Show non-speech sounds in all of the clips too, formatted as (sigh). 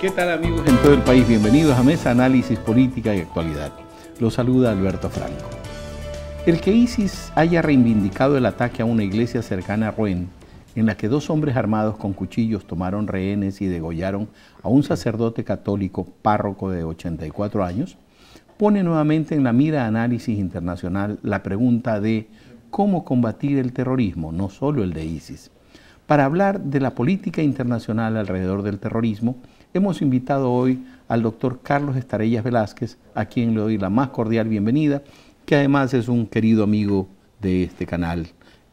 ¿Qué tal amigos en todo el país? Bienvenidos a Mesa Análisis Política y Actualidad. Los saluda Alberto Franco. El que ISIS haya reivindicado el ataque a una iglesia cercana a Rouen, en la que dos hombres armados con cuchillos tomaron rehenes y degollaron a un sacerdote católico párroco de 84 años, pone nuevamente en la mira análisis internacional la pregunta de cómo combatir el terrorismo, no solo el de ISIS. Para hablar de la política internacional alrededor del terrorismo, hemos invitado hoy al doctor Carlos Estarellas Velázquez, a quien le doy la más cordial bienvenida, que además es un querido amigo de este canal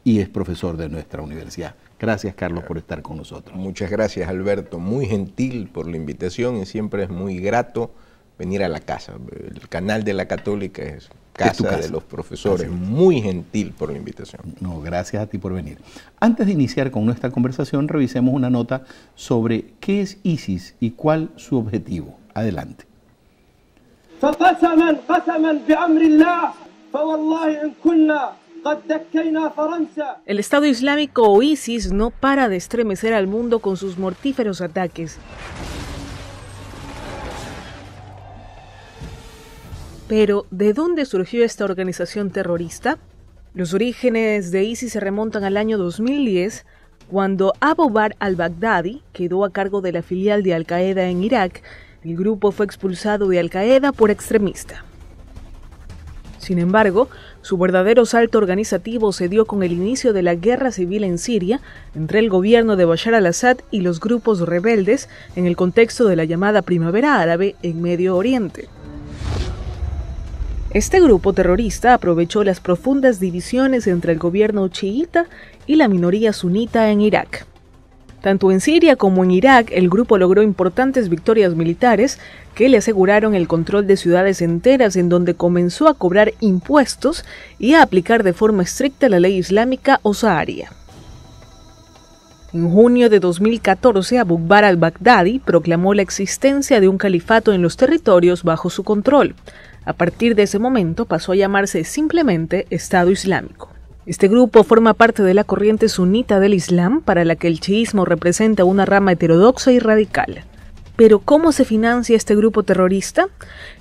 y es profesor de nuestra universidad. Gracias, Carlos, por estar con nosotros. Muchas gracias, Alberto. Muy gentil por la invitación y siempre es muy grato venir a la casa. El canal de la Católica es casa, de los profesores. Muy gentil por la invitación. No, gracias a ti por venir. Antes de iniciar con nuestra conversación, revisemos una nota sobre qué es ISIS y cuál su objetivo. Adelante. El Estado Islámico o ISIS no para de estremecer al mundo con sus mortíferos ataques. Pero, ¿de dónde surgió esta organización terrorista? Los orígenes de ISIS se remontan al año 2010, cuando Abu Bakr al-Baghdadi quedó a cargo de la filial de Al-Qaeda en Irak. El grupo fue expulsado de Al-Qaeda por extremista. Sin embargo, su verdadero salto organizativo se dio con el inicio de la guerra civil en Siria entre el gobierno de Bashar al-Assad y los grupos rebeldes en el contexto de la llamada Primavera Árabe en Medio Oriente. Este grupo terrorista aprovechó las profundas divisiones entre el gobierno chiita y la minoría sunita en Irak. Tanto en Siria como en Irak, el grupo logró importantes victorias militares que le aseguraron el control de ciudades enteras en donde comenzó a cobrar impuestos y a aplicar de forma estricta la ley islámica o saharia. En junio de 2014, Abu Bakr al-Baghdadi proclamó la existencia de un califato en los territorios bajo su control, a partir de ese momento pasó a llamarse simplemente Estado Islámico. Este grupo forma parte de la corriente sunita del Islam para la que el chiismo representa una rama heterodoxa y radical. Pero ¿cómo se financia este grupo terrorista?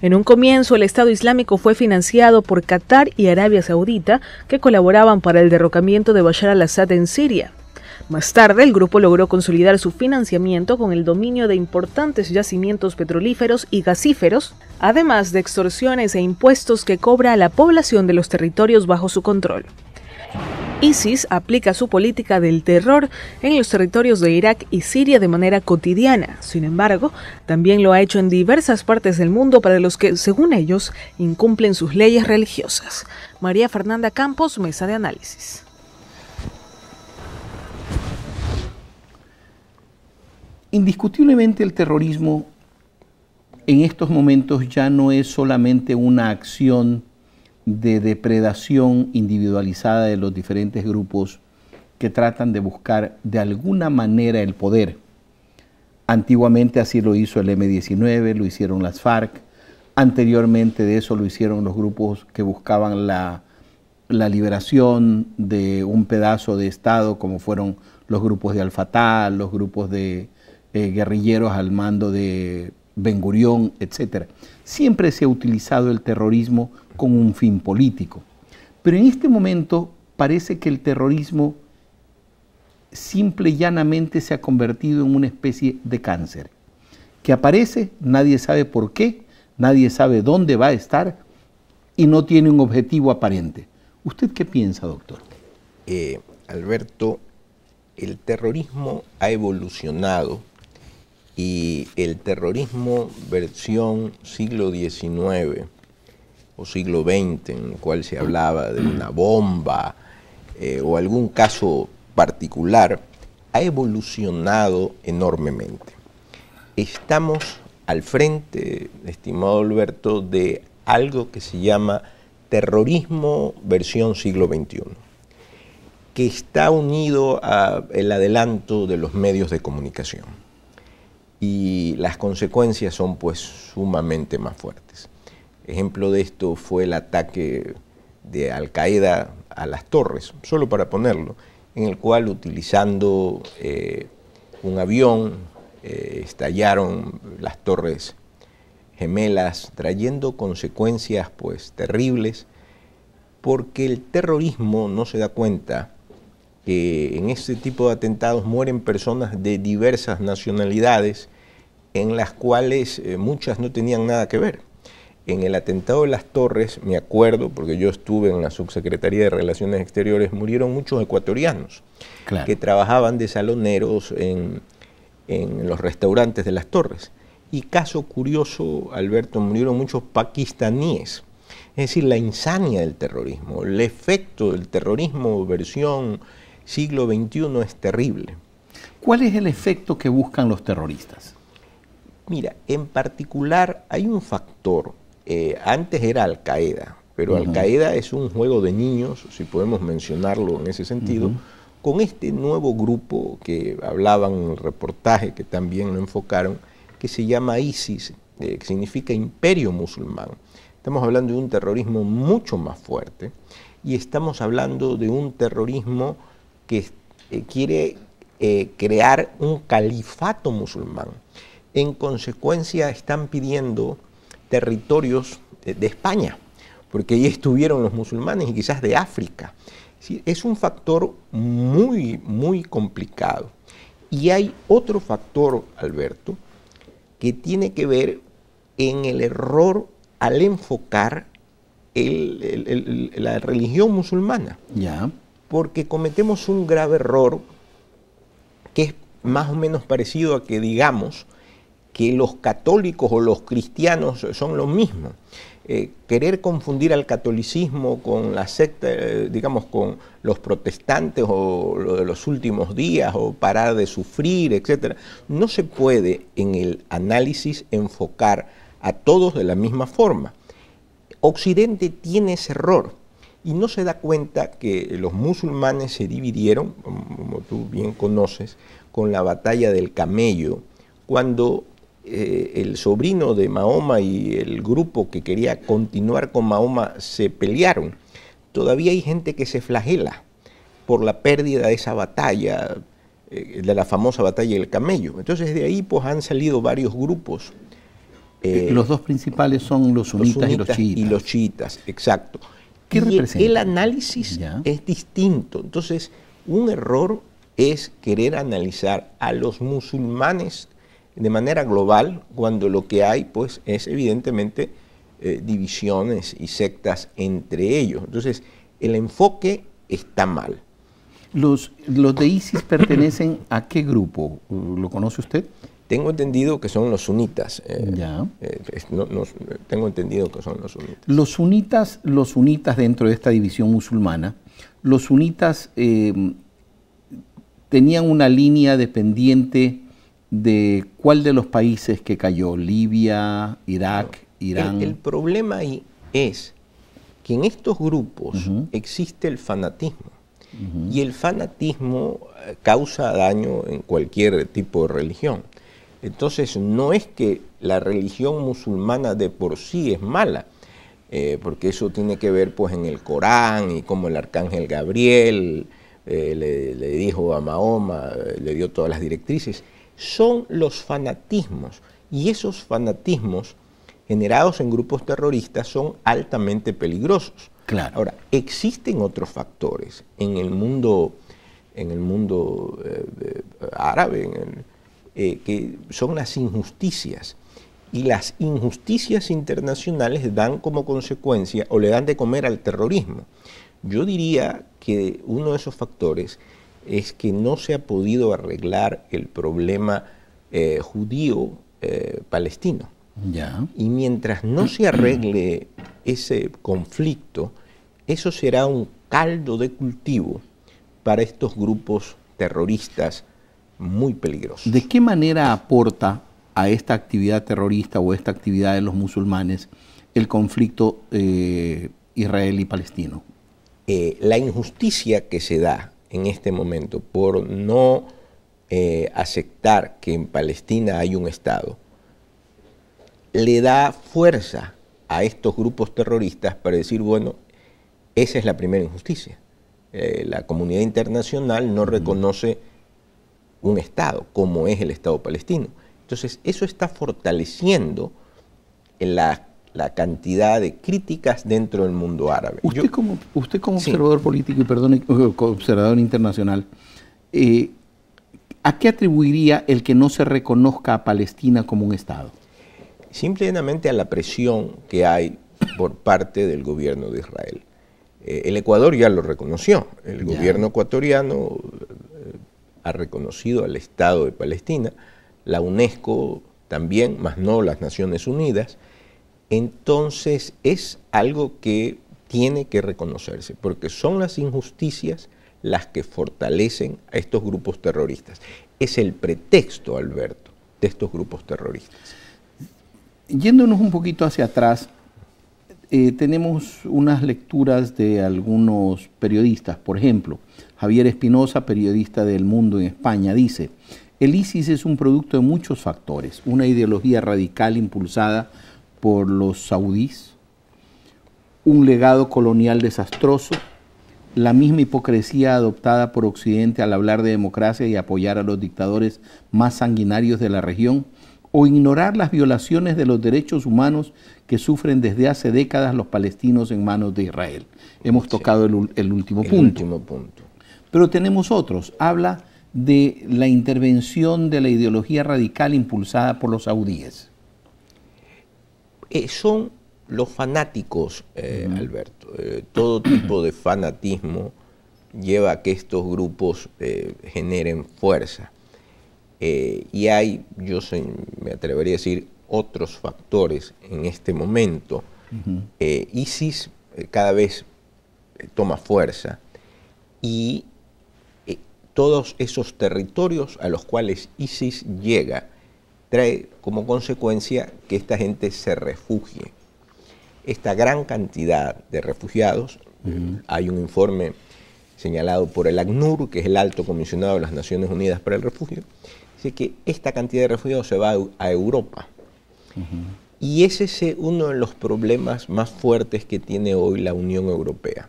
En un comienzo el Estado Islámico fue financiado por Qatar y Arabia Saudita, que colaboraban para el derrocamiento de Bashar al-Assad en Siria. Más tarde, el grupo logró consolidar su financiamiento con el dominio de importantes yacimientos petrolíferos y gasíferos, además de extorsiones e impuestos que cobra a la población de los territorios bajo su control. ISIS aplica su política del terror en los territorios de Irak y Siria de manera cotidiana. Sin embargo, también lo ha hecho en diversas partes del mundo para los que, según ellos, incumplen sus leyes religiosas. María Fernanda Campos, Mesa de Análisis. Indiscutiblemente el terrorismo en estos momentos ya no es solamente una acción de depredación individualizada de los diferentes grupos que tratan de buscar de alguna manera el poder. Antiguamente así lo hizo el M-19, lo hicieron las FARC, anteriormente de eso lo hicieron los grupos que buscaban la, liberación de un pedazo de Estado, como fueron los grupos de Al-Fatah, los grupos de eh, guerrilleros al mando de Ben Gurión, etc. Siempre se ha utilizado el terrorismo con un fin político. Pero en este momento parece que el terrorismo simple y llanamente se ha convertido en una especie de cáncer, que aparece, nadie sabe por qué, nadie sabe dónde va a estar y no tiene un objetivo aparente. ¿Usted qué piensa, doctor? Eh, Alberto, el terrorismo ha evolucionado y el terrorismo versión siglo XIX o siglo XX, en el cual se hablaba de una bomba eh, o algún caso particular, ha evolucionado enormemente. Estamos al frente, estimado Alberto, de algo que se llama terrorismo versión siglo XXI, que está unido al adelanto de los medios de comunicación y las consecuencias son pues sumamente más fuertes. Ejemplo de esto fue el ataque de Al Qaeda a las torres, solo para ponerlo, en el cual utilizando eh, un avión eh, estallaron las torres gemelas, trayendo consecuencias pues terribles, porque el terrorismo no se da cuenta que en este tipo de atentados mueren personas de diversas nacionalidades en las cuales eh, muchas no tenían nada que ver. En el atentado de las Torres, me acuerdo, porque yo estuve en la Subsecretaría de Relaciones Exteriores, murieron muchos ecuatorianos que trabajaban de saloneros en, los restaurantes de las Torres. Y caso curioso, Alberto, murieron muchos pakistaníes. Es decir, la insania del terrorismo, el efecto del terrorismo, versión siglo XXI es terrible. ¿Cuál es el efecto que buscan los terroristas? Mira, en particular hay un factor. Eh, antes era Al Qaeda, pero Al Qaeda es un juego de niños, si podemos mencionarlo en ese sentido, con este nuevo grupo que hablaban en el reportaje, que también lo enfocaron, que se llama ISIS, eh, que significa imperio musulmán. Estamos hablando de un terrorismo mucho más fuerte y estamos hablando de un terrorismo que eh, quiere eh, crear un califato musulmán. En consecuencia, están pidiendo territorios de, España, porque ahí estuvieron los musulmanes y quizás de África. es un factor muy, muy complicado. Y hay otro factor, Alberto, que tiene que ver en el error al enfocar la religión musulmana. Ya porque cometemos un grave error que es más o menos parecido a que digamos que los católicos o los cristianos son lo mismo. Eh, querer confundir al catolicismo con la secta, eh, digamos, con los protestantes o lo de los últimos días o parar de sufrir, etc. No se puede en el análisis enfocar a todos de la misma forma. Occidente tiene ese error y no se da cuenta que los musulmanes se dividieron, como tú bien conoces, con la batalla del camello, cuando eh, el sobrino de Mahoma y el grupo que quería continuar con Mahoma se pelearon. Todavía hay gente que se flagela por la pérdida de esa batalla, eh, de la famosa batalla del camello. Entonces de ahí pues han salido varios grupos. los dos principales son los sunitas, los y los chiitas. Y los chiitas, exacto. El análisis es distinto. Entonces, un error es querer analizar a los musulmanes de manera global cuando lo que hay pues es evidentemente eh, divisiones y sectas entre ellos. Entonces, el enfoque está mal. ¿Los, los de ISIS pertenecen a qué grupo? ¿Lo conoce usted? Tengo entendido que son los sunitas. Eh, eh, tengo entendido que son los sunitas. Los sunitas, los sunitas dentro de esta división musulmana, los sunitas eh, tenían una línea dependiente de cuál de los países que cayó, Libia, Irak, Irán. El, problema ahí es que en estos grupos existe el fanatismo. Y el fanatismo causa daño en cualquier tipo de religión. Entonces no es que la religión musulmana de por sí es mala, eh, porque eso tiene que ver pues en el Corán y como el arcángel Gabriel eh, le, dijo a Mahoma, eh, le dio todas las directrices, son los fanatismos y esos fanatismos generados en grupos terroristas son altamente peligrosos. Claro. Ahora, existen otros factores en el mundo en el mundo árabe, en el, eh, que son las injusticias. Y las injusticias internacionales dan como consecuencia o le dan de comer al terrorismo. Yo diría que uno de esos factores es que no se ha podido arreglar el problema eh, judío eh, palestino. Y mientras no se arregle ese conflicto, eso será un caldo de cultivo para estos grupos terroristas muy peligroso. ¿De qué manera aporta a esta actividad terrorista o esta actividad de los musulmanes el conflicto eh, israelí palestino? Eh, la injusticia que se da en este momento por no eh, aceptar que en Palestina hay un Estado le da fuerza a estos grupos terroristas para decir, bueno, esa es la primera injusticia. Eh, la comunidad internacional no reconoce un Estado, como es el Estado palestino. Entonces, eso está fortaleciendo la, la cantidad de críticas dentro del mundo árabe. Usted como, usted observador político y, perdón, observador internacional, eh, ¿a qué atribuiría el que no se reconozca a Palestina como un Estado? Simplemente a la presión que hay por parte del gobierno de Israel. Eh, el Ecuador ya lo reconoció, el gobierno ecuatoriano ha reconocido al Estado de Palestina, la UNESCO también, más no las Naciones Unidas, entonces es algo que tiene que reconocerse, porque son las injusticias las que fortalecen a estos grupos terroristas. Es el pretexto, Alberto, de estos grupos terroristas. Yéndonos un poquito hacia atrás, eh, tenemos unas lecturas de algunos periodistas, por ejemplo, Javier Espinosa, periodista del Mundo en España, dice, el ISIS es un producto de muchos factores, una ideología radical impulsada por los saudíes, un legado colonial desastroso, la misma hipocresía adoptada por Occidente al hablar de democracia y apoyar a los dictadores más sanguinarios de la región, o ignorar las violaciones de los derechos humanos que sufren desde hace décadas los palestinos en manos de Israel. Hemos tocado el, Último punto. Pero tenemos otros. Habla de la intervención de la ideología radical impulsada por los saudíes. Eh, son los fanáticos, eh, Alberto. Eh, todo (clears throat) tipo de fanatismo lleva a que estos grupos generen fuerza. y hay, yo me atrevería a decir, otros factores en este momento. ISIS cada vez toma fuerza y todos esos territorios a los cuales ISIS llega trae como consecuencia que esta gente se refugie. Esta gran cantidad de refugiados, hay un informe señalado por el ACNUR, que es el alto comisionado de las Naciones Unidas para el Refugio, dice que esta cantidad de refugiados se va a Europa. Y ese es eh, uno de los problemas más fuertes que tiene hoy la Unión Europea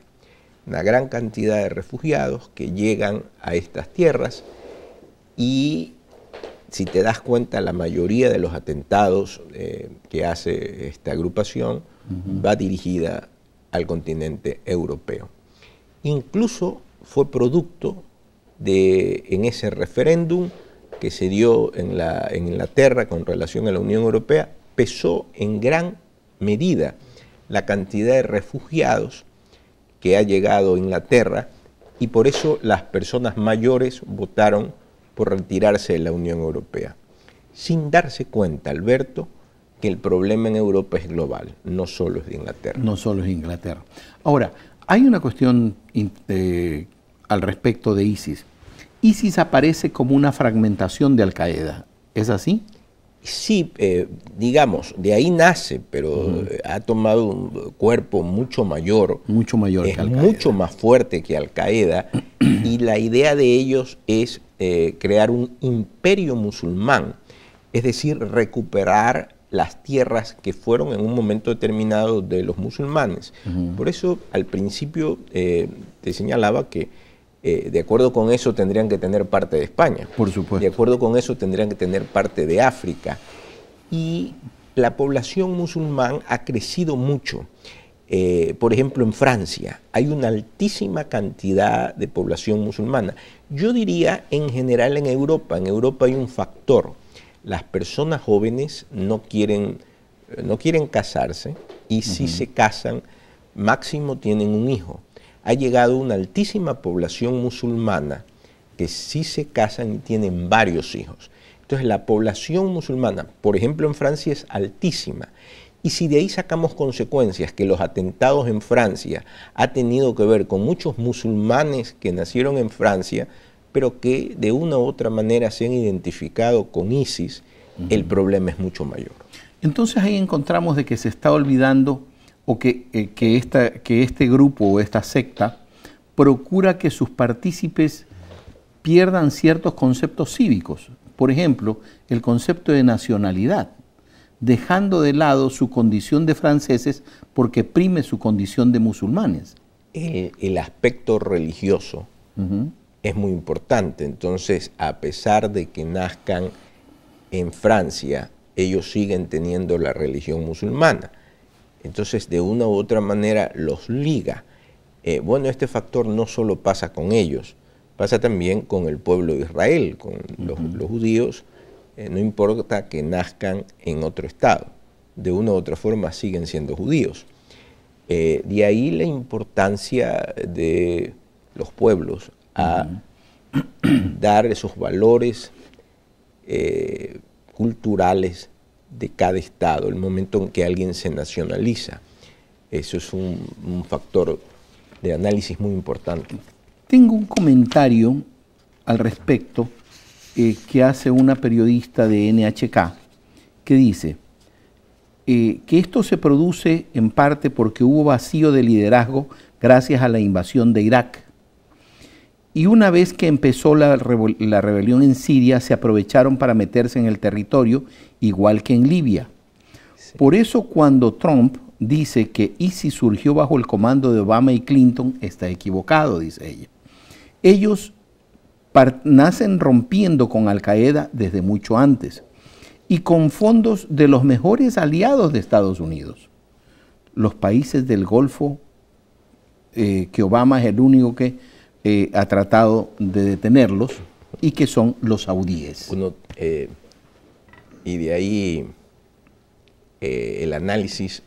una gran cantidad de refugiados que llegan a estas tierras y si te das cuenta, la mayoría de los atentados eh, que hace esta agrupación va dirigida al continente europeo. Incluso fue producto de, en ese referéndum que se dio en, la, en Inglaterra con relación a la Unión Europea, pesó en gran medida la cantidad de refugiados que ha llegado a Inglaterra y por eso las personas mayores votaron por retirarse de la Unión Europea. Sin darse cuenta, Alberto, que el problema en Europa es global, no solo es de Inglaterra. No solo es Inglaterra. Ahora, hay una cuestión al respecto de ISIS. ISIS aparece como una fragmentación de Al Qaeda, ¿es así? sí, eh, digamos, de ahí nace, pero eh, ha tomado un cuerpo mucho mayor. Mucho mayor Mucho más fuerte que Al Qaeda. y la idea de ellos es eh, crear un imperio musulmán, es decir, recuperar las tierras que fueron en un momento determinado de los musulmanes. Por eso al principio te señalaba que eh, de acuerdo con eso tendrían que tener parte de España. Por supuesto. De acuerdo con eso tendrían que tener parte de África. Y la población musulmán ha crecido mucho. Eh, por ejemplo, en Francia hay una altísima cantidad de población musulmana. Yo diría en general en Europa, en Europa hay un factor. Las personas jóvenes no quieren, eh, no quieren casarse y si se casan, máximo tienen un hijo ha llegado una altísima población musulmana que sí se casan y tienen varios hijos. Entonces la población musulmana, por ejemplo en Francia, es altísima. Y si de ahí sacamos consecuencias que los atentados en Francia ha tenido que ver con muchos musulmanes que nacieron en Francia, pero que de una u otra manera se han identificado con ISIS, el problema es mucho mayor. Entonces ahí encontramos de que se está olvidando o que, eh, que, que este grupo o esta secta procura que sus partícipes pierdan ciertos conceptos cívicos, por ejemplo, el concepto de nacionalidad, dejando de lado su condición de franceses porque prime su condición de musulmanes. Eh, el, aspecto religioso es muy importante, entonces a pesar de que nazcan en Francia, ellos siguen teniendo la religión musulmana. Entonces, de una u otra manera los liga. Eh, bueno, este factor no solo pasa con ellos, pasa también con el pueblo de Israel, con los, judíos, eh, no importa que nazcan en otro estado, de una u otra forma siguen siendo judíos. Eh, de ahí la importancia de los pueblos a dar esos valores culturales de cada estado, el momento en que alguien se nacionaliza. Eso es un, factor de análisis muy importante. Tengo un comentario al respecto eh, que hace una periodista de NHK que dice eh, que esto se produce en parte porque hubo vacío de liderazgo gracias a la invasión de Irak y una vez que empezó la, rebelión en Siria, se aprovecharon para meterse en el territorio, igual que en Libia. Por eso cuando Trump dice que ISIS surgió bajo el comando de Obama y Clinton, está equivocado, dice ella. Ellos nacen rompiendo con Al-Qaeda desde mucho antes y con fondos de los mejores aliados de Estados Unidos. Los países del Golfo, eh, que Obama es el único que eh, ha tratado de detenerlos y que son los saudíes. Eh, y de ahí eh, el análisis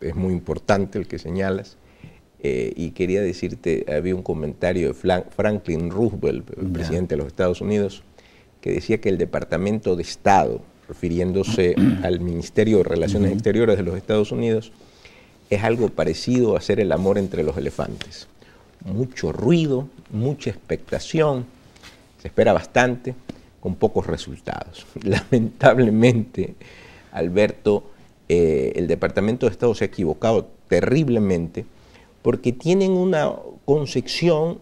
es muy importante el que señalas. y quería decirte, había un comentario de Franklin Roosevelt, presidente de los Estados Unidos, que decía que el Departamento de Estado, refiriéndose (clears throat) al Ministerio de Relaciones Exteriores de los Estados Unidos, es algo parecido a ser el amor entre los elefantes mucho ruido, mucha expectación, se espera bastante, con pocos resultados. (laughs) Lamentablemente, Alberto, eh, el Departamento de Estado se ha equivocado terriblemente porque tienen una concepción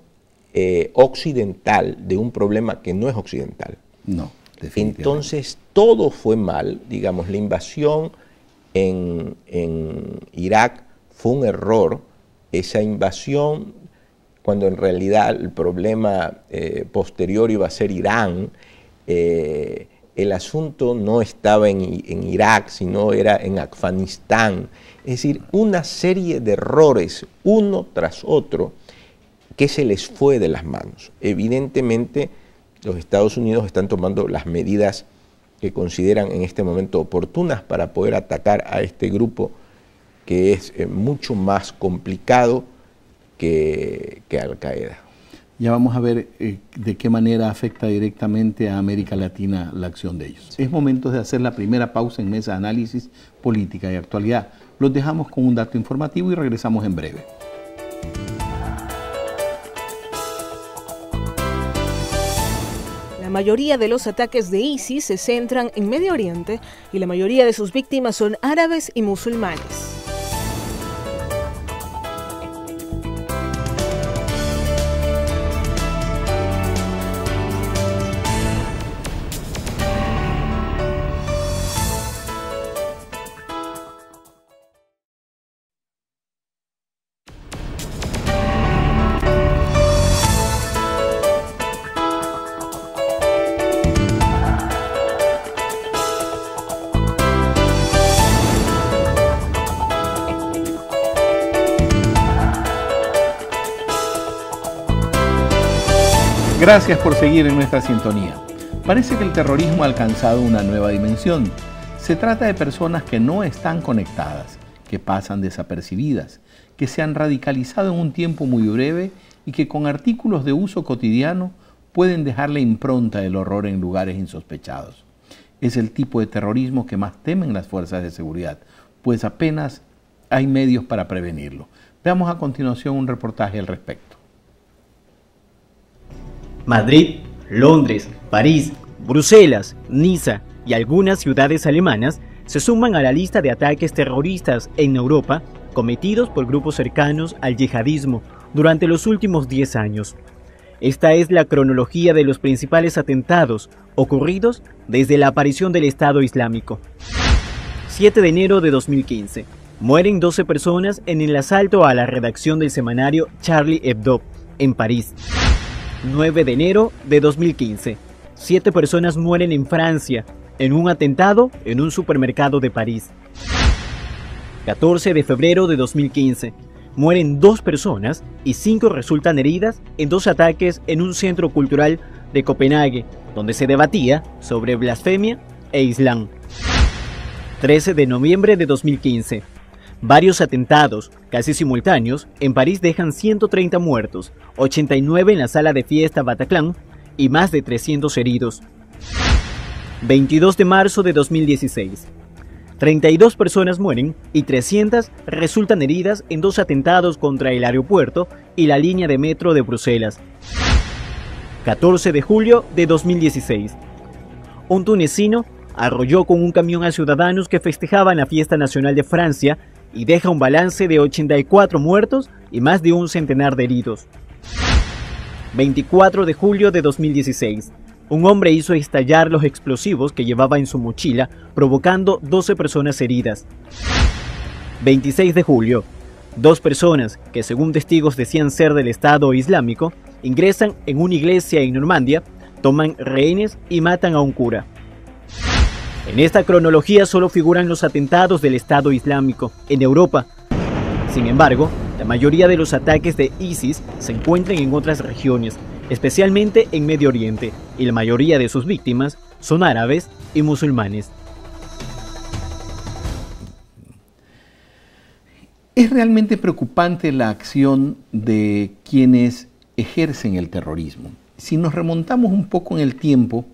eh, occidental de un problema que no es occidental. No. Entonces todo fue mal, digamos, la invasión en, en Irak fue un error, esa invasión cuando en realidad el problema eh, posterior iba a ser Irán. Eh, el asunto no estaba en, Irak, sino era en Afganistán. Es decir, una serie de errores, uno tras otro, que se les fue de las manos. Evidentemente, los Estados Unidos están tomando las medidas que consideran en este momento oportunas para poder atacar a este grupo que es eh, mucho más complicado que, Al Qaeda. Ya vamos a ver eh, de qué manera afecta directamente a América Latina la acción de ellos. Es momento de hacer la primera pausa en mesa de análisis política y actualidad. Los dejamos con un dato informativo y regresamos en breve. La mayoría de los ataques de ISIS se centran en Medio Oriente y la mayoría de sus víctimas son árabes y musulmanes. Gracias por seguir en nuestra sintonía. Parece que el terrorismo ha alcanzado una nueva dimensión. Se trata de personas que no están conectadas, que pasan desapercibidas, que se han radicalizado en un tiempo muy breve y que con artículos de uso cotidiano pueden dejar la impronta del horror en lugares insospechados. Es el tipo de terrorismo que más temen las fuerzas de seguridad, pues apenas hay medios para prevenirlo. Veamos a continuación un reportaje al respecto. Madrid, Londres, París, Bruselas, Niza y algunas ciudades alemanas se suman a la lista de ataques terroristas en Europa cometidos por grupos cercanos al yihadismo durante los últimos 10 años. Esta es la cronología de los principales atentados ocurridos desde la aparición del Estado Islámico. 7 de enero de 2015. Mueren 12 personas en el asalto a la redacción del semanario Charlie Hebdo, en París. 9 de enero de 2015. Siete personas mueren en Francia en un atentado en un supermercado de París. 14 de febrero de 2015. Mueren dos personas y cinco resultan heridas en dos ataques en un centro cultural de Copenhague, donde se debatía sobre blasfemia e Islam. 13 de noviembre de 2015 Varios atentados, casi simultáneos, en París dejan 130 muertos, 89 en la sala de fiesta Bataclan y más de 300 heridos. 22 de marzo de 2016. 32 personas mueren y 300 resultan heridas en dos atentados contra el aeropuerto y la línea de metro de Bruselas. 14 de julio de 2016. Un tunecino arrolló con un camión a ciudadanos que festejaban la fiesta nacional de Francia y deja un balance de 84 muertos y más de un centenar de heridos. 24 de julio de 2016. Un hombre hizo estallar los explosivos que llevaba en su mochila, provocando 12 personas heridas. 26 de julio. Dos personas, que según testigos decían ser del Estado Islámico, ingresan en una iglesia en Normandía, toman rehenes y matan a un cura. En esta cronología solo figuran los atentados del Estado Islámico en Europa. Sin embargo, la mayoría de los ataques de ISIS se encuentran en otras regiones, especialmente en Medio Oriente, y la mayoría de sus víctimas son árabes y musulmanes. Es realmente preocupante la acción de quienes ejercen el terrorismo. Si nos remontamos un poco en el tiempo,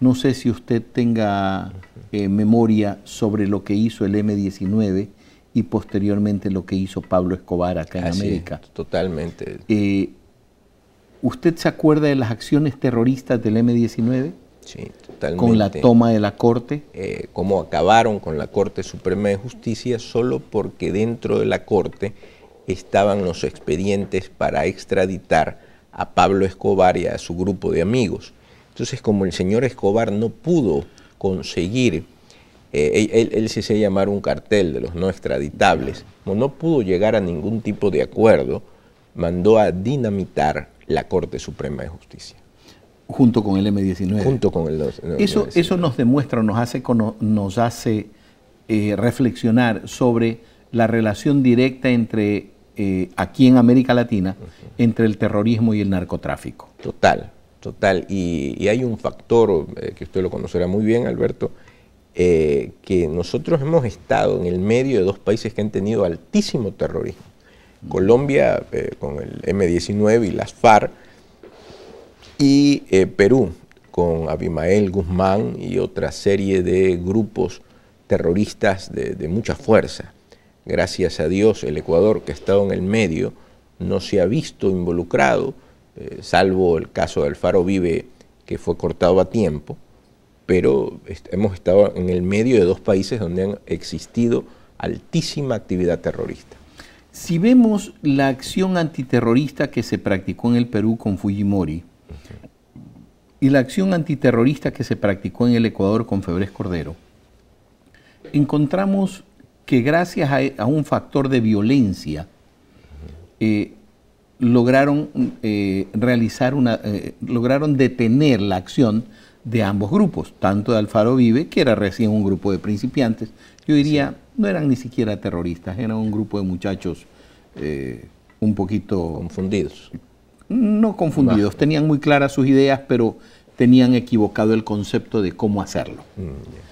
no sé si usted tenga eh, memoria sobre lo que hizo el M-19 y posteriormente lo que hizo Pablo Escobar acá en América. totalmente. Eh, ¿Usted se acuerda de las acciones terroristas del M-19? Sí, totalmente. Con la toma de la Corte. Eh, cómo acabaron con la Corte Suprema de Justicia solo porque dentro de la Corte estaban los expedientes para extraditar a Pablo Escobar y a su grupo de amigos. Entonces, como el señor Escobar no pudo conseguir, eh, él, se hacía llamar un cartel de los no extraditables, como no pudo llegar a ningún tipo de acuerdo, mandó a dinamitar la Corte Suprema de Justicia. Junto con el M19. Junto con el eso, Eso nos demuestra, nos hace, nos hace eh, reflexionar sobre la relación directa entre eh, aquí en América Latina, entre el terrorismo y el narcotráfico. Total, Total, y, hay un factor eh, que usted lo conocerá muy bien, Alberto, eh, que nosotros hemos estado en el medio de dos países que han tenido altísimo terrorismo. Mm. Colombia eh, con el M19 y las FARC, y Perú con Abimael Guzmán y otra serie de grupos terroristas de, de, mucha fuerza. Gracias a Dios, el Ecuador, que ha estado en el medio, no se ha visto involucrado eh, salvo el caso del Faro Vive, que fue cortado a tiempo, pero hemos estado en el medio de dos países donde han existido altísima actividad terrorista. Si vemos la acción antiterrorista que se practicó en el Perú con Fujimori y la acción antiterrorista que se practicó en el Ecuador con Febres Cordero, encontramos que gracias a, un factor de violencia, lograron eh, realizar una, eh, lograron detener la acción de ambos grupos, tanto de Alfaro Vive, que era recién un grupo de principiantes, yo diría, no eran ni siquiera terroristas, eran un grupo de muchachos eh, un poquito... Confundidos. No confundidos, tenían muy claras sus ideas, pero tenían equivocado el concepto de cómo hacerlo. Mm,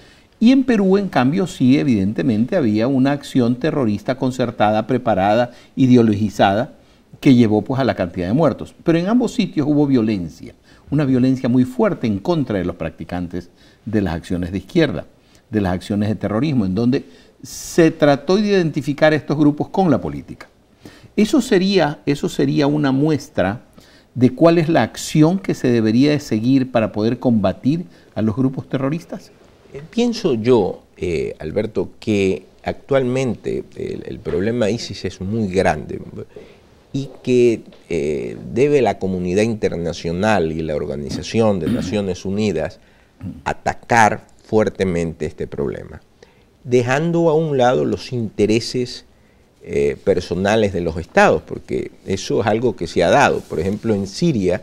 y en Perú, en cambio, sí, evidentemente había una acción terrorista concertada, preparada, ideologizada, que llevó pues a la cantidad de muertos. Pero en ambos sitios hubo violencia, una violencia muy fuerte en contra de los practicantes de las acciones de izquierda, de las acciones de terrorismo, en donde se trató de identificar a estos grupos con la política. Eso sería, eso sería una muestra de cuál es la acción que se debería de seguir para poder combatir a los grupos terroristas? Eh, pienso yo, eh, Alberto, que actualmente el, problema ISIS es muy grande y que eh, debe la comunidad internacional y la Organización de Naciones Unidas atacar fuertemente este problema, dejando a un lado los intereses eh, personales de los estados, porque eso es algo que se ha dado. Por ejemplo, en Siria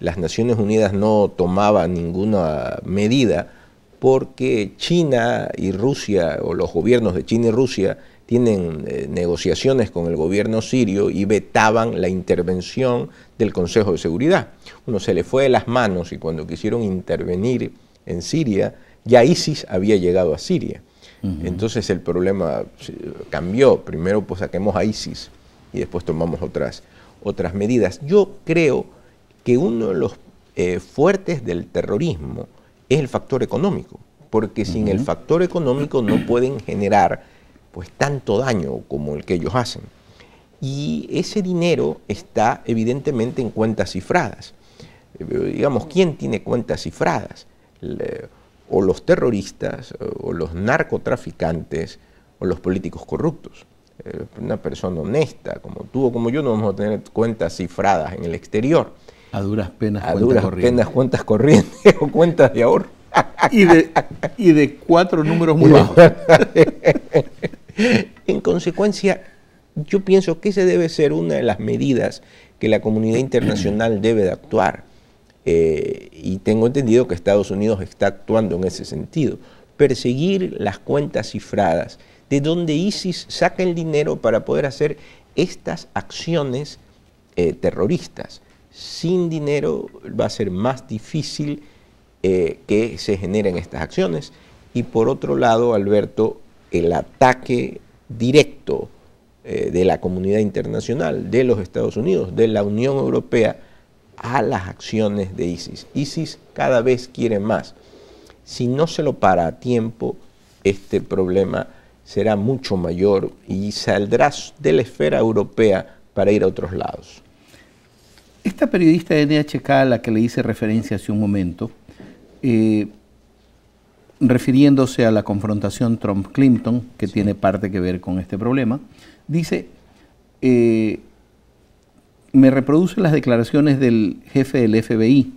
las Naciones Unidas no tomaban ninguna medida porque China y Rusia, o los gobiernos de China y Rusia, tienen eh, negociaciones con el gobierno sirio y vetaban la intervención del Consejo de Seguridad. Uno se le fue de las manos y cuando quisieron intervenir en Siria, ya ISIS había llegado a Siria. Entonces el problema eh, cambió. Primero pues saquemos a ISIS y después tomamos otras, otras medidas. Yo creo que uno de los eh, fuertes del terrorismo es el factor económico, porque sin el factor económico no pueden generar pues tanto daño como el que ellos hacen. Y ese dinero está evidentemente en cuentas cifradas. Eh, digamos, ¿quién tiene cuentas cifradas? O los terroristas, eh, o los narcotraficantes, o los políticos corruptos. Eh, una persona honesta como tú o como yo no vamos a tener cuentas cifradas en el exterior. A duras penas, a duras penas cuentas corrientes o cuentas de ahorro. Y de, y de cuatro números muy (laughs) bajos. (laughs) En consecuencia, yo pienso que esa debe ser una de las medidas que la comunidad internacional debe de actuar. Eh, y tengo entendido que Estados Unidos está actuando en ese sentido. Perseguir las cuentas cifradas, de donde ISIS saca el dinero para poder hacer estas acciones eh, terroristas. Sin dinero va a ser más difícil eh, que se generen estas acciones. Y por otro lado, Alberto, el ataque directo eh, de la comunidad internacional, de los Estados Unidos, de la Unión Europea a las acciones de ISIS. ISIS cada vez quiere más. Si no se lo para a tiempo, este problema será mucho mayor y saldrá de la esfera europea para ir a otros lados. Esta periodista de NHK a la que le hice referencia hace un momento, eh, refiriéndose a la confrontación Trump-Clinton, que tiene parte que ver con este problema, dice, eh, me reproduce las declaraciones del jefe del FBI,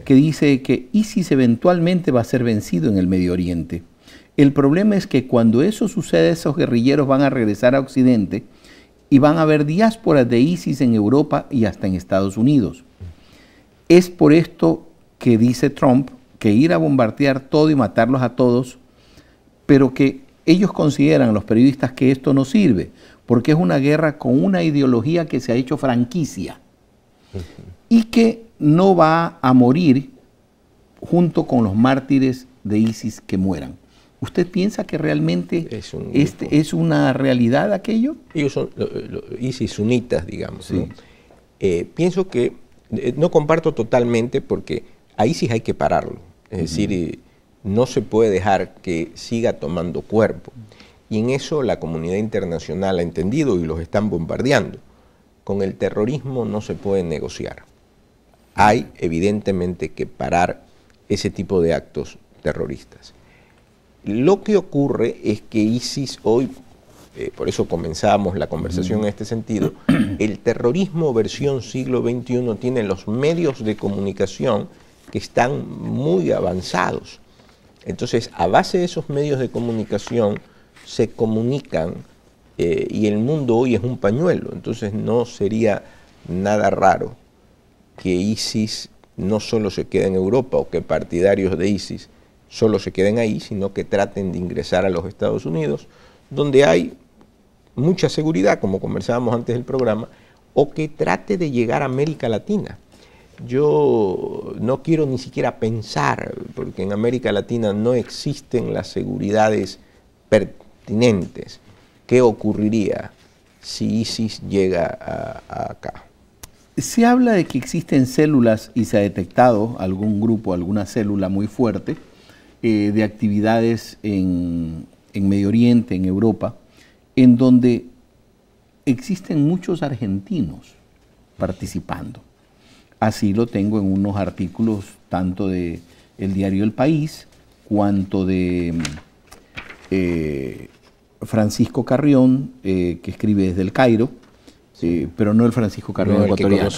mm, que dice que ISIS eventualmente va a ser vencido en el Medio Oriente. El problema es que cuando eso sucede, esos guerrilleros van a regresar a Occidente y van a haber diásporas de ISIS en Europa y hasta en Estados Unidos. Es por esto que dice Trump que ir a bombardear todo y matarlos a todos, pero que ellos consideran, los periodistas, que esto no sirve, porque es una guerra con una ideología que se ha hecho franquicia y que no va a morir junto con los mártires de ISIS que mueran. ¿Usted piensa que realmente es, este una realidad aquello? Ellos son ISIS sunitas, digamos. Eh, pienso que eh, no comparto totalmente porque a ISIS hay que pararlo. Es decir, eh, no se puede dejar que siga tomando cuerpo. Y en eso la comunidad internacional ha entendido y los están bombardeando. Con el terrorismo no se puede negociar. Hay evidentemente que parar ese tipo de actos terroristas. Lo que ocurre es que ISIS hoy, eh, por eso comenzamos la conversación en este sentido, el terrorismo versión siglo XXI tiene los medios de comunicación que están muy avanzados. Entonces, a base de esos medios de comunicación se comunican eh, y el mundo hoy es un pañuelo. Entonces, no sería nada raro que ISIS no solo se quede en Europa o que partidarios de ISIS solo se queden ahí, sino que traten de ingresar a los Estados Unidos, donde hay mucha seguridad, como conversábamos antes del programa, o que trate de llegar a América Latina yo no quiero ni siquiera pensar, porque en América Latina no existen las seguridades pertinentes. ¿Qué ocurriría si ISIS llega a, acá? Se habla de que existen células y se ha detectado algún grupo, alguna célula muy fuerte eh, de actividades en Medio Oriente, en Europa, en donde existen muchos argentinos participando. Así lo tengo en unos artículos tanto de el diario El País cuanto de mm, eh, Francisco Carrión, eh, que escribe desde el Cairo, eh, pero no el Francisco Carrión no, ecuatoriano.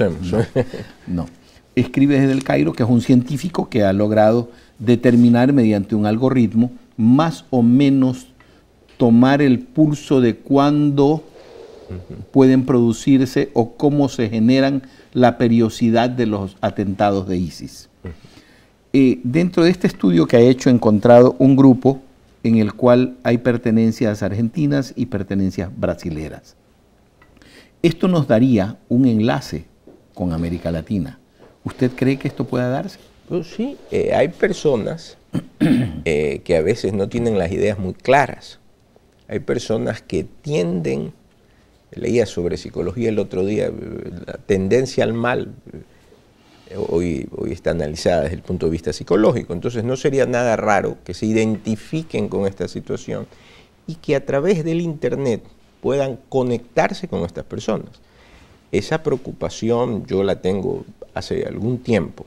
No, escribe desde el Cairo, que es un científico que ha logrado determinar mediante un algoritmo más o menos tomar el pulso de cuándo pueden producirse o cómo se generan la periodicidad de los atentados de ISIS. Eh, dentro de este estudio que ha hecho encontrado un grupo en el cual hay pertenencias argentinas y pertenencias brasileras. Esto nos daría un enlace con América Latina. ¿Usted cree que esto pueda darse? Oh, sí, eh, hay personas (clears throat) eh, que a veces no tienen las ideas muy claras. Hay personas que tienden Leía sobre psicología el otro día, la tendencia al mal eh, hoy, está analizada desde el punto de vista psicológico, entonces no sería nada raro que se identifiquen con esta situación y que a través del Internet puedan conectarse con estas personas. Esa preocupación yo la tengo hace algún tiempo.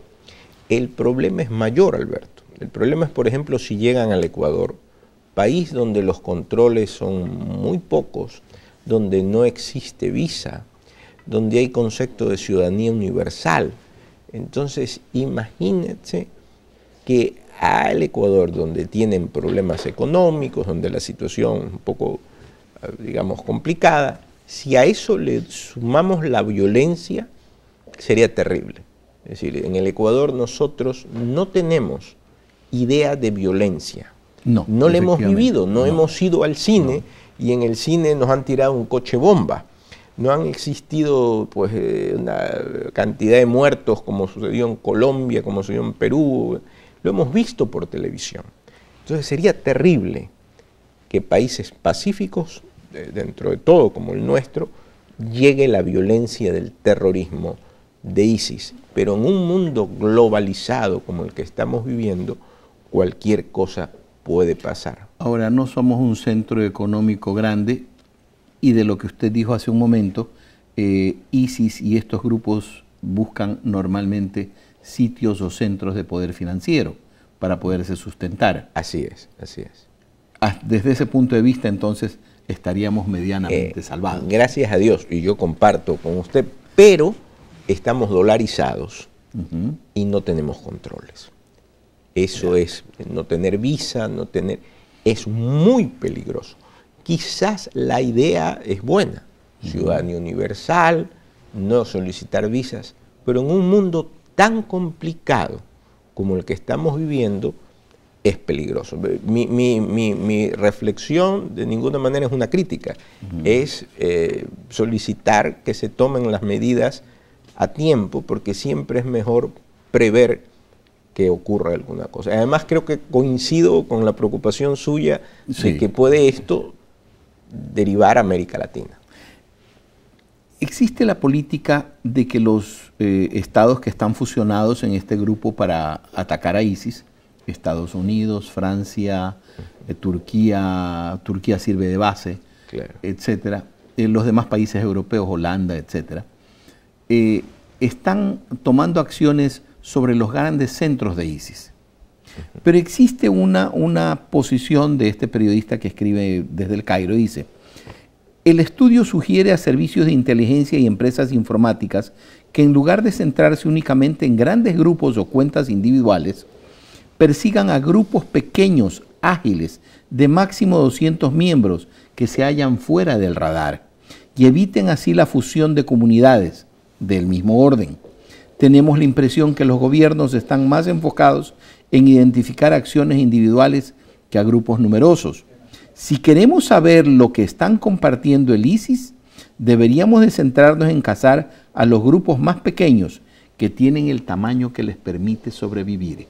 El problema es mayor, Alberto. El problema es, por ejemplo, si llegan al Ecuador, país donde los controles son muy pocos, donde no existe visa, donde hay concepto de ciudadanía universal. Entonces, imagínense que al Ecuador, donde tienen problemas económicos, donde la situación es un poco, ah, digamos, complicada, si a eso le sumamos la violencia, sería terrible. Es decir, en el Ecuador nosotros no tenemos idea de violencia. No, no la hemos vivido, no, hemos ido al cine y en el cine nos han tirado un coche bomba. No han existido pues eh, una cantidad de muertos como sucedió en Colombia, como sucedió en Perú. Lo hemos visto por televisión. Entonces sería terrible que países pacíficos, dentro de todo como el nuestro, llegue la violencia del terrorismo de ISIS. Pero en un mundo globalizado como el que estamos viviendo, cualquier cosa puede pasar. Ahora, no somos un centro económico grande y de lo que usted dijo hace un momento, eh, ISIS y estos grupos buscan normalmente sitios o centros de poder financiero para poderse sustentar. Así es, así es. Ah, desde ese punto de vista, entonces, estaríamos medianamente eh, salvados. Gracias a Dios, y yo comparto con usted, pero estamos dolarizados y no tenemos controles. Eso es no tener visa, no tener... Es muy peligroso. Quizás la idea es buena, ciudadanía universal, no solicitar visas, pero en un mundo tan complicado como el que estamos viviendo, es peligroso. Mi, reflexión de ninguna manera es una crítica, es eh, solicitar que se tomen las medidas a tiempo, porque siempre es mejor prever que ocurra alguna cosa. Además creo que coincido con la preocupación suya de que puede esto derivar a América Latina. ¿Existe la política de que los eh, estados que están fusionados en este grupo para atacar a ISIS, Estados Unidos, Francia, eh, Turquía, Turquía sirve de base, etc., etcétera, eh, los demás países europeos, Holanda, etcétera, están tomando acciones sobre los grandes centros de ISIS. Pero existe una, una posición de este periodista que escribe desde el Cairo, dice, el estudio sugiere a servicios de inteligencia y empresas informáticas que en lugar de centrarse únicamente en grandes grupos o cuentas individuales, persigan a grupos pequeños, ágiles, de máximo 200 miembros que se hallan fuera del radar y eviten así la fusión de comunidades del mismo orden tenemos la impresión que los gobiernos están más enfocados en identificar acciones individuales que a grupos numerosos. Si queremos saber lo que están compartiendo el ISIS, deberíamos de centrarnos en cazar a los grupos más pequeños que tienen el tamaño que les permite sobrevivir.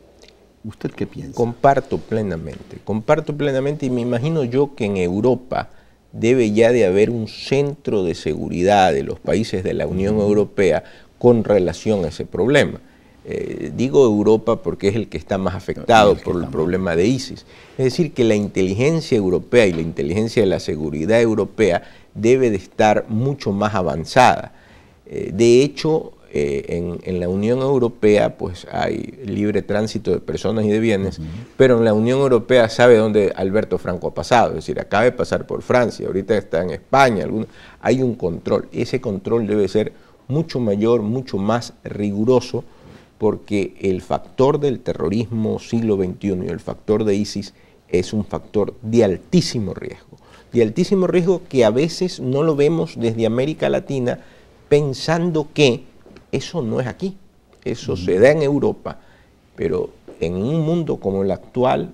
¿Usted qué piensa? Comparto plenamente, comparto plenamente y me imagino yo que en Europa debe ya de haber un centro de seguridad de los países de la Unión Europea con relación a ese problema. Eh, digo Europa porque es el que está más afectado por el problema de ISIS. Es decir, que la inteligencia europea y la inteligencia de la seguridad europea debe de estar mucho más avanzada. Eh, de hecho, eh, en, la Unión Europea pues hay libre tránsito de personas y de bienes, pero en la Unión Europea sabe dónde Alberto Franco ha pasado, es decir, acaba de pasar por Francia, ahorita está en España, hay un control, ese control debe ser mucho mayor, mucho más riguroso, porque el factor del terrorismo siglo XXI y el factor de ISIS es un factor de altísimo riesgo, de altísimo riesgo que a veces no lo vemos desde América Latina pensando que eso no es aquí, eso mm. se da en Europa, pero en un mundo como el actual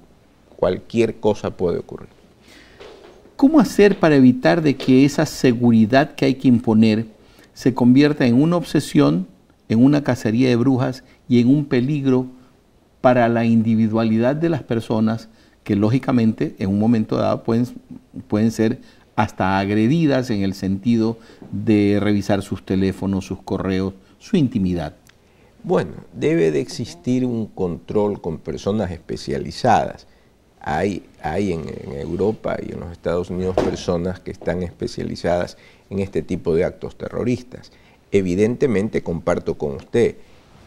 cualquier cosa puede ocurrir. ¿Cómo hacer para evitar de que esa seguridad que hay que imponer se convierta en una obsesión, en una cacería de brujas y en un peligro para la individualidad de las personas que lógicamente en un momento dado pueden, pueden ser hasta agredidas en el sentido de revisar sus teléfonos, sus correos, su intimidad. Bueno, debe de existir un control con personas especializadas hay, hay en, Europa y en los Estados Unidos personas que están especializadas en este tipo de actos terroristas. Evidentemente comparto con usted,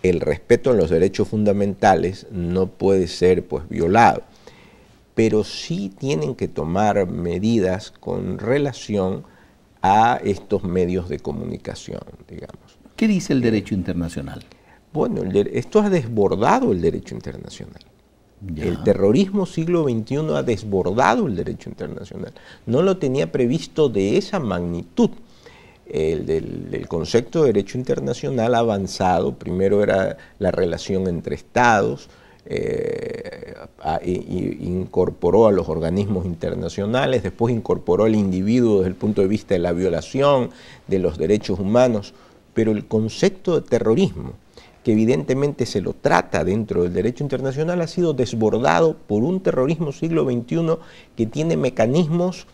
el respeto a los derechos fundamentales no puede ser pues violado, pero sí tienen que tomar medidas con relación a estos medios de comunicación, digamos. ¿Qué dice el derecho internacional? Bueno, esto ha desbordado el derecho internacional. El terrorismo siglo XXI ha desbordado el derecho internacional. No lo tenía previsto de esa magnitud. El, concepto de derecho internacional ha avanzado. Primero era la relación entre estados, eh, incorporó a los organismos internacionales, después incorporó al individuo desde el punto de vista de la violación de los derechos humanos, pero el concepto de terrorismo que evidentemente se lo trata dentro del derecho internacional, ha sido desbordado por un terrorismo siglo XXI que tiene mecanismos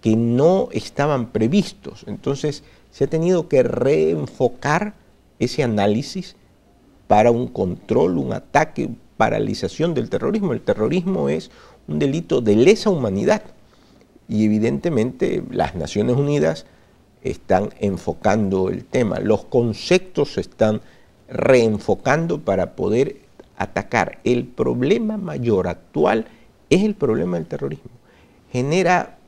que no estaban previstos. Entonces se ha tenido que reenfocar ese análisis para un control, un ataque, paralización del terrorismo. El terrorismo es un delito de lesa humanidad y evidentemente las Naciones Unidas están enfocando el tema, los conceptos están reenfocando para poder atacar. El problema mayor actual es el problema del terrorismo. Genera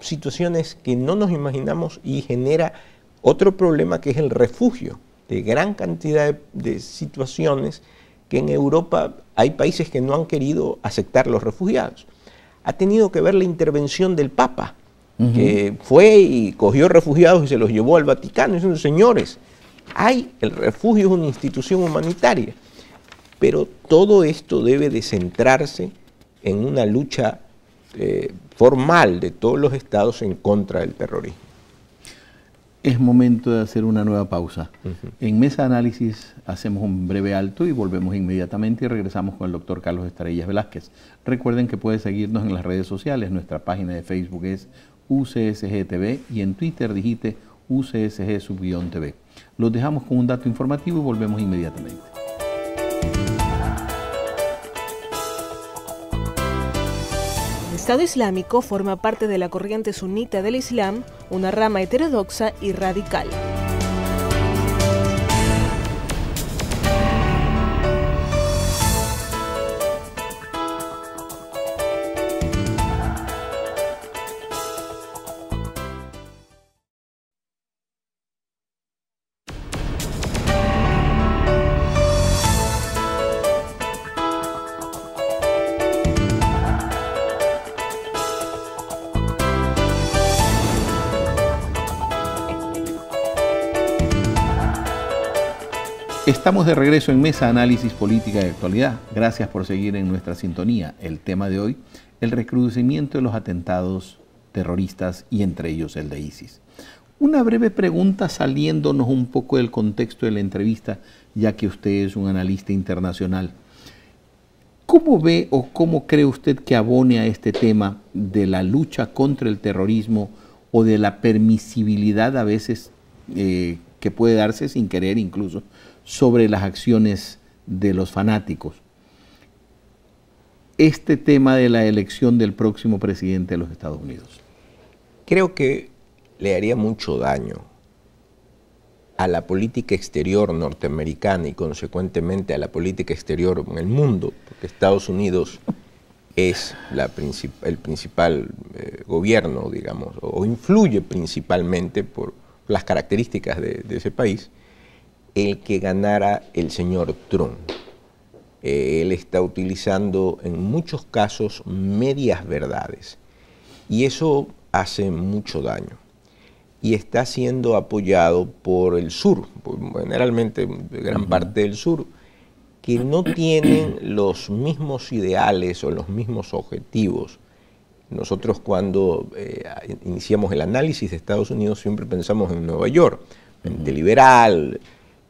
situaciones que no nos imaginamos y genera otro problema que es el refugio de gran cantidad de, situaciones que en Europa hay países que no han querido aceptar los refugiados. Ha tenido que ver la intervención del Papa, que fue y cogió refugiados y se los llevó al Vaticano. Y señores, hay, el refugio es una institución humanitaria, pero todo esto debe de centrarse en una lucha eh, formal de todos los estados en contra del terrorismo. Es momento de hacer una nueva pausa. En Mesa Análisis hacemos un breve alto y volvemos inmediatamente y regresamos con el doctor Carlos Estrellas Velázquez. Recuerden que puede seguirnos en las redes sociales. Nuestra página de Facebook es UCSGTV y en Twitter digite UCSG-TV. Los dejamos con un dato informativo y volvemos inmediatamente. El Estado Islámico forma parte de la corriente sunita del Islam, una rama heterodoxa y radical. Estamos de regreso en Mesa Análisis Política de Actualidad. Gracias por seguir en nuestra sintonía. El tema de hoy, el recrudecimiento de los atentados terroristas y entre ellos el de ISIS. Una breve pregunta saliéndonos un poco del contexto de la entrevista, ya que usted es un analista internacional. ¿Cómo ve o cómo cree usted que abone a este tema de la lucha contra el terrorismo o de la permisibilidad a veces eh, que puede darse sin querer incluso sobre las acciones de los fanáticos. Este tema de la elección del próximo presidente de los Estados Unidos. Creo que le haría mucho daño a la política exterior norteamericana y consecuentemente a la política exterior en el mundo, porque Estados Unidos es el principal eh, gobierno, digamos, o influye principalmente por las características de ese país, el que ganara el señor Trump. Eh, él está utilizando en muchos casos medias verdades y eso hace mucho daño. Y está siendo apoyado por el sur, generalmente gran parte del sur, que no tienen (clears throat) los mismos ideales o los mismos objetivos. Nosotros cuando eh, iniciamos el análisis de Estados Unidos siempre pensamos en Nueva York, de liberal,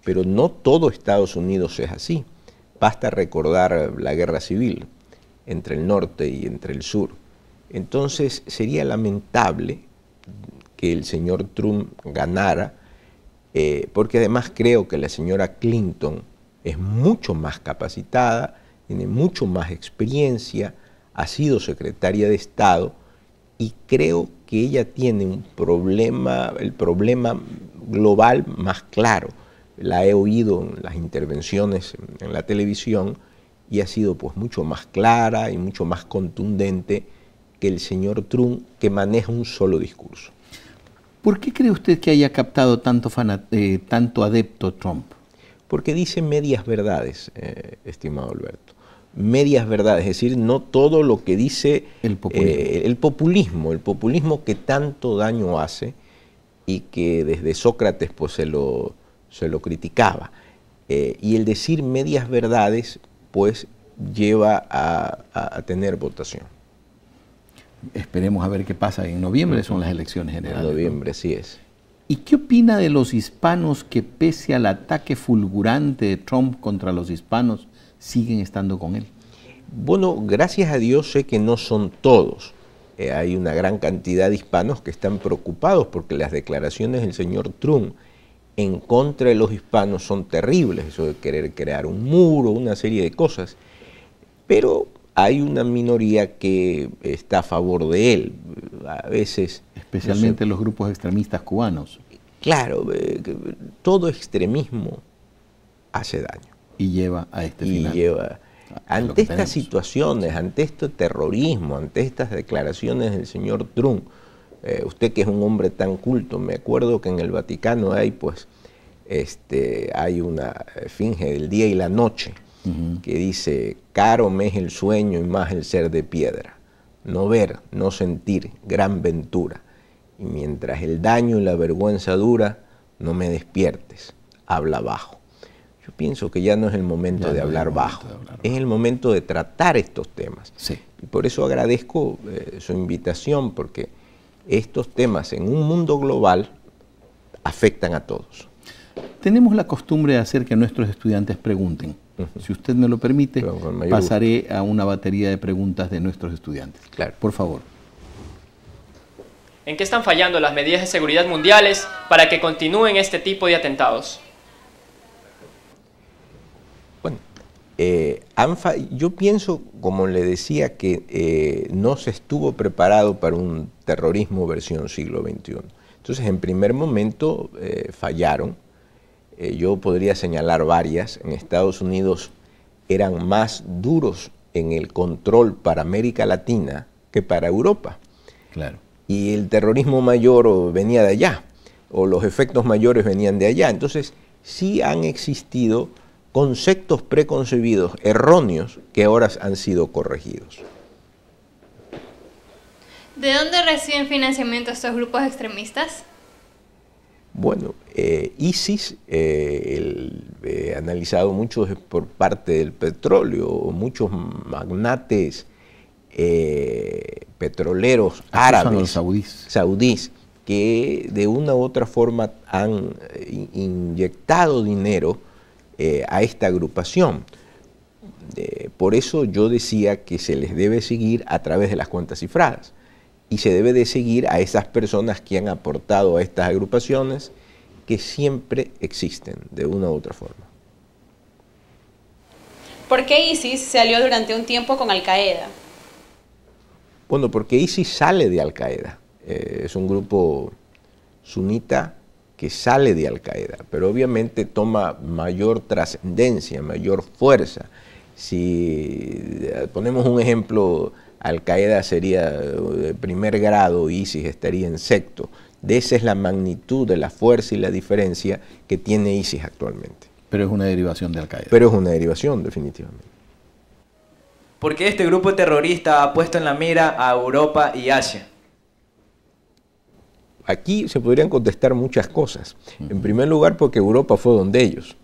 pero no todo Estados Unidos es así. Basta recordar la guerra civil entre el norte y entre el sur. Entonces sería lamentable que el señor Trump ganara, eh, porque además creo que la señora Clinton es mucho más capacitada, tiene mucho más experiencia, ha sido secretaria de Estado y creo que ella tiene un problema, el problema global más claro la he oído en las intervenciones en la televisión y ha sido pues mucho más clara y mucho más contundente que el señor Trump que maneja un solo discurso. ¿Por qué cree usted que haya captado tanto, eh, tanto adepto Trump? Porque dice medias verdades, eh, estimado Alberto. Medias verdades, es decir, no todo lo que dice el populismo. Eh, el populismo, el populismo que tanto daño hace y que desde Sócrates pues se lo se lo criticaba. Eh, y el decir medias verdades, pues lleva a, tener votación. Esperemos a ver qué pasa. En noviembre son las elecciones generales. En noviembre, sí es. ¿Y qué opina de los hispanos que pese al ataque fulgurante de Trump contra los hispanos, siguen estando con él? Bueno, gracias a Dios sé que no son todos. Eh, hay una gran cantidad de hispanos que están preocupados porque las declaraciones del señor Trump en contra de los hispanos son terribles, eso de querer crear un muro, una serie de cosas, pero hay una minoría que está a favor de él, a veces... Especialmente los grupos extremistas cubanos. Claro, eh, todo extremismo hace daño. Y lleva a este y Lleva, ante estas situaciones, ante este terrorismo, ante estas declaraciones del señor Trump, eh, usted que es un hombre tan culto, me acuerdo que en el Vaticano hay pues este, hay una finge del día y la noche que dice, caro me es el sueño y más el ser de piedra, no ver, no sentir, gran ventura, y mientras el daño y la vergüenza dura, no me despiertes, habla bajo. Yo pienso que ya no es el momento, de, hablar bajo. es el momento de tratar estos temas. Y por eso agradezco eh, su invitación, porque estos temas en un mundo global afectan a todos. Tenemos la costumbre de hacer que nuestros estudiantes pregunten. Si usted me lo permite, pasaré a una batería de preguntas de nuestros estudiantes. Claro. Por favor. ¿En qué están fallando las medidas de seguridad mundiales para que continúen este tipo de atentados? Eh, yo pienso, como le decía, que eh, no se estuvo preparado para un terrorismo versión siglo XXI. Entonces, en primer momento eh, fallaron. yo podría señalar varias. En Estados Unidos eran más duros en el control para América Latina que para Europa. Claro. Y el terrorismo mayor venía de allá, o los efectos mayores venían de allá. Entonces, sí han existido conceptos preconcebidos, erróneos, que ahora han sido corregidos. ¿De dónde reciben financiamiento estos grupos extremistas? Bueno, eh, ISIS, eh, eh, analizado mucho por parte del petróleo, muchos magnates petroleros árabes, saudíes que de una u otra forma han inyectado dinero eh, a esta agrupación. por eso yo decía que se les debe seguir a través de las cuentas cifradas y se debe de seguir a esas personas que han aportado a estas agrupaciones que siempre existen de una u otra forma. ¿Por qué ISIS salió durante un tiempo con Al Qaeda? Bueno, porque ISIS sale de Al Qaeda. Eh, es un grupo sunita que sale de Al Qaeda, pero obviamente toma mayor trascendencia, mayor fuerza. Si eh, ponemos un ejemplo, Al Qaeda sería eh, de primer grado, ISIS estaría en sexto. De esa es la magnitud de la fuerza y la diferencia que tiene ISIS actualmente. Pero es una derivación de Al Qaeda. Pero es una derivación, definitivamente. Porque este grupo terrorista ha puesto en la mira a Europa y Asia aquí se podrían contestar muchas cosas. En primer lugar, porque Europa fue donde ellos.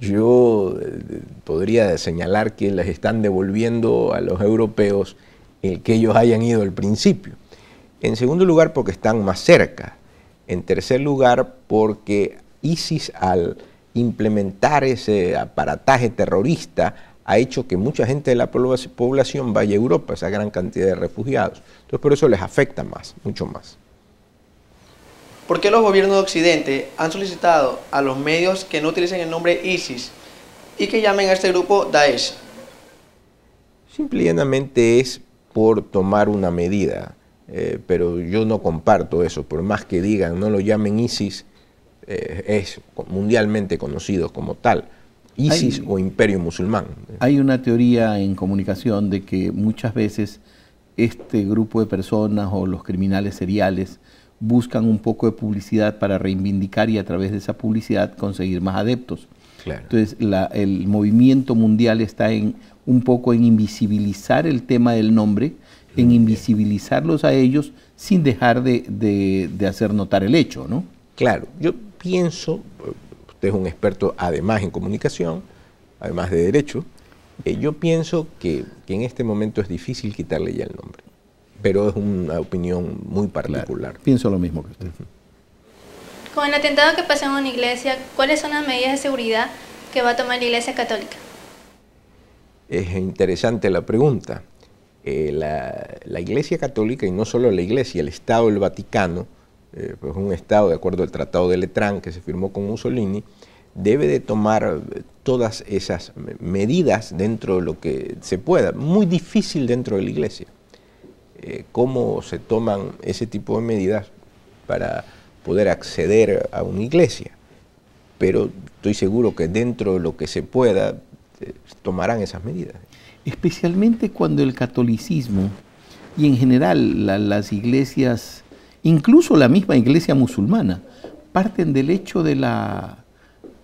Yo eh, podría señalar que les están devolviendo a los europeos el que ellos hayan ido al principio. En segundo lugar, porque están más cerca. En tercer lugar, porque ISIS al implementar ese aparataje terrorista ha hecho que mucha gente de la población vaya a Europa, esa gran cantidad de refugiados. Entonces por eso les afecta más, mucho más. ¿Por qué los gobiernos de Occidente han solicitado a los medios que no utilicen el nombre ISIS y que llamen a este grupo Daesh? Simplemente es por tomar una medida, eh, pero yo no comparto eso. Por más que digan no lo llamen ISIS, eh, es mundialmente conocido como tal. ISIS o imperio musulmán. Hay una teoría en comunicación de que muchas veces este grupo de personas o los criminales seriales buscan un poco de publicidad para reivindicar y a través de esa publicidad conseguir más adeptos. Entonces, el movimiento mundial está en un poco en invisibilizar el tema del nombre, en invisibilizarlos a ellos sin dejar de, hacer notar el hecho, ¿no? Claro, yo pienso, usted es un experto además en comunicación, además de derecho, eh, yo pienso que en este momento es difícil quitarle ya el nombre pero es una opinión muy particular. pienso lo mismo que usted. Con el atentado que pasó en una iglesia, ¿cuáles son las medidas de seguridad que va a tomar la iglesia católica? Es interesante la pregunta. Eh, la, iglesia católica, y no solo la iglesia, el Estado el Vaticano, eh, es pues un Estado de acuerdo al Tratado de Letrán que se firmó con Mussolini, debe de tomar eh, todas esas medidas dentro de lo que se pueda, muy difícil dentro de la iglesia eh, cómo se toman ese tipo de medidas para poder acceder a una iglesia. Pero estoy seguro que dentro de lo que se pueda eh, tomarán esas medidas. Especialmente cuando el catolicismo y en general las iglesias, incluso la misma iglesia musulmana, parten del hecho de la,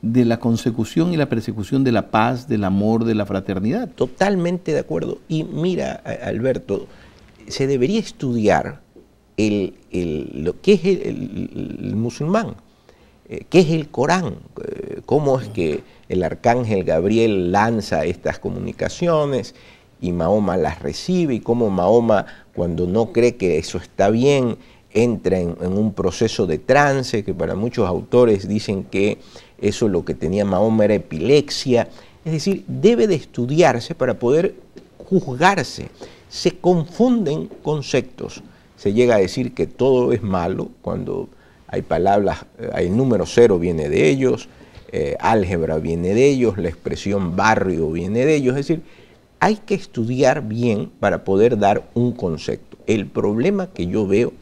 de la consecución y la persecución de la paz, del amor, de la fraternidad. Totalmente de acuerdo. Y mira, eh, Alberto, se debería estudiar el, lo que es el, musulmán, eh, qué es el Corán, eh, cómo es que el arcángel Gabriel lanza estas comunicaciones y Mahoma las recibe y cómo Mahoma cuando no cree que eso está bien entra en un proceso de trance que para muchos autores dicen que eso lo que tenía Mahoma era epilepsia, es decir, debe de estudiarse para poder juzgarse se confunden conceptos. Se llega a decir que todo es malo cuando hay palabras, el eh, número cero viene de ellos, eh, álgebra viene de ellos, la expresión barrio viene de ellos, es decir, hay que estudiar bien para poder dar un concepto. El problema que yo veo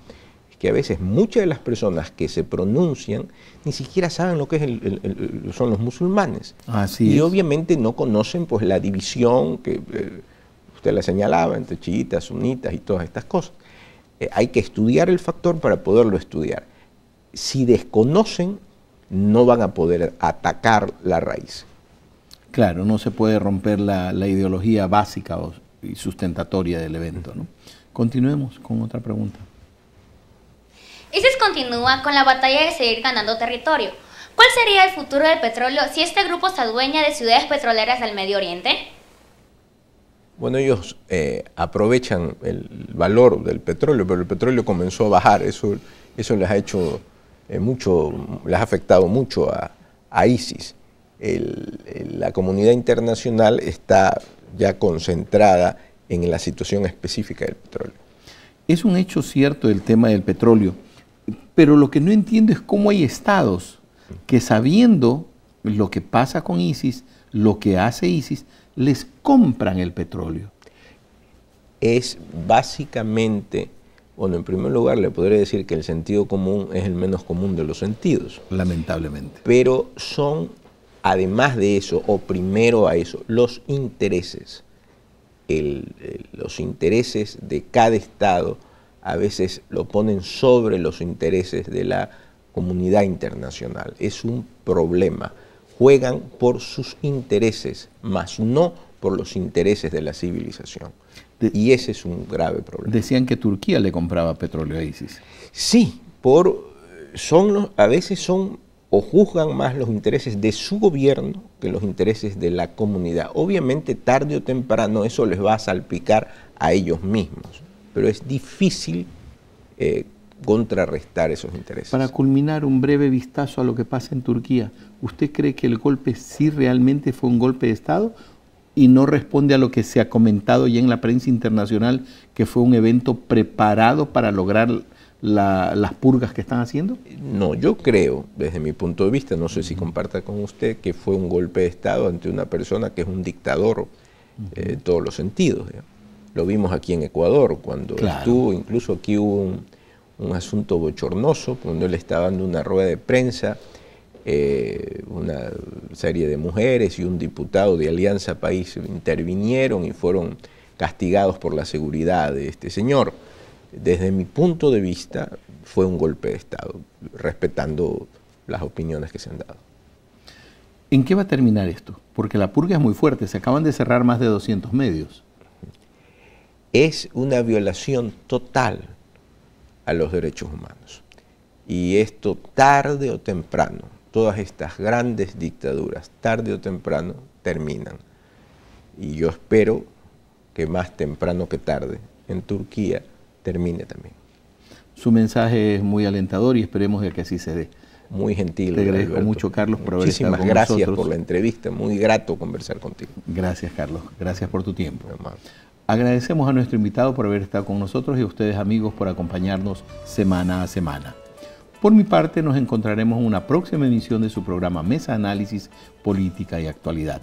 es que a veces muchas de las personas que se pronuncian ni siquiera saben lo que es son los musulmanes. y obviamente no conocen pues la división que... Eh, usted la señalaba, entre chiitas, sunitas y todas estas cosas. Eh, hay que estudiar el factor para poderlo estudiar. Si desconocen, no van a poder atacar la raíz. Claro, no se puede romper la, ideología básica y sustentatoria del evento. Continuemos con otra pregunta. ISIS continúa con la batalla de seguir ganando territorio. ¿Cuál sería el futuro del petróleo si este grupo se adueña de ciudades petroleras del Medio Oriente? Bueno, ellos eh, aprovechan el valor del petróleo, pero el petróleo comenzó a bajar, eso, eso les ha hecho eh, mucho, les ha afectado mucho a, ISIS. la comunidad internacional está ya concentrada en la situación específica del petróleo. Es un hecho cierto el tema del petróleo, pero lo que no entiendo es cómo hay estados que sabiendo lo que pasa con ISIS, lo que hace ISIS, les compran el petróleo? Es básicamente, bueno, en primer lugar le podría decir que el sentido común es el menos común de los sentidos. Lamentablemente. Pero son, además de eso, o primero a eso, los intereses. los intereses de cada Estado a veces lo ponen sobre los intereses de la comunidad internacional. Es un problema juegan por sus intereses, más no por los intereses de la civilización. y ese es un grave problema. Decían que Turquía le compraba petróleo a ISIS. Sí, por, son a veces son o juzgan más los intereses de su gobierno que los intereses de la comunidad. Obviamente tarde o temprano eso les va a salpicar a ellos mismos, pero es difícil eh, contrarrestar esos intereses. Para culminar, un breve vistazo a lo que pasa en Turquía. ¿usted cree que el golpe sí realmente fue un golpe de Estado y no responde a lo que se ha comentado ya en la prensa internacional, que fue un evento preparado para lograr las purgas que están haciendo? No, yo creo, desde mi punto de vista, no sé si comparta con usted, que fue un golpe de Estado ante una persona que es un dictador en eh, todos los sentidos. Lo vimos aquí en Ecuador, cuando estuvo, incluso aquí hubo un, un asunto bochornoso, cuando él estaba dando una rueda de prensa eh, una serie de mujeres y un diputado de Alianza País intervinieron y fueron castigados por la seguridad de este señor. Desde mi punto de vista fue un golpe de Estado, respetando las opiniones que se han dado. ¿En qué va a terminar esto? Porque la purga es muy fuerte, se acaban de cerrar más de 200 medios. Es una violación total a los derechos humanos. Y esto tarde o temprano todas estas grandes dictaduras, tarde o temprano, terminan. Y yo espero que más temprano que tarde, en Turquía, termine también. Su mensaje es muy alentador y esperemos que así se dé. Muy gentil. Te agradezco mucho, Carlos, por haber estado con gracias por la entrevista. Muy grato conversar contigo. Gracias, Carlos. Gracias por tu tiempo. Agradecemos a nuestro invitado por haber estado con nosotros y a ustedes, amigos, por acompañarnos semana a semana. Por mi parte, nos encontraremos en una próxima emisión de su programa Mesa Análisis, Política y Actualidad.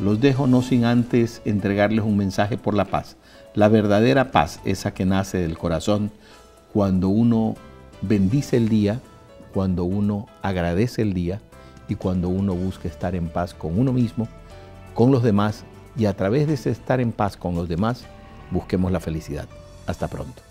Los dejo no sin antes entregarles un mensaje por la paz. La verdadera paz, esa que nace del corazón, cuando uno bendice el día, cuando uno agradece el día y cuando uno busca estar en paz con uno mismo, con los demás y a través de ese estar en paz con los demás, busquemos la felicidad. Hasta pronto.